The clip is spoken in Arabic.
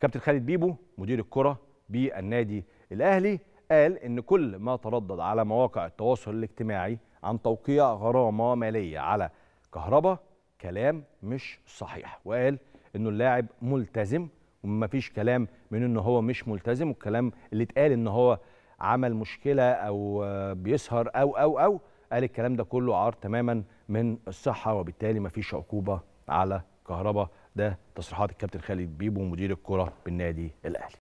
كابتن خالد بيبو مدير الكره بالنادي الاهلي قال ان كل ما تردد على مواقع التواصل الاجتماعي عن توقيع غرامه ماليه على كهربا كلام مش صحيح وقال انه اللاعب ملتزم ومفيش كلام من ان هو مش ملتزم والكلام اللي اتقال ان هو عمل مشكله او بيسهر او او او قال الكلام ده كله عار تماما من الصحه وبالتالي مفيش عقوبه على كهربا ده تصريحات الكابتن خالد بيبو مدير الكره بالنادي الاهلي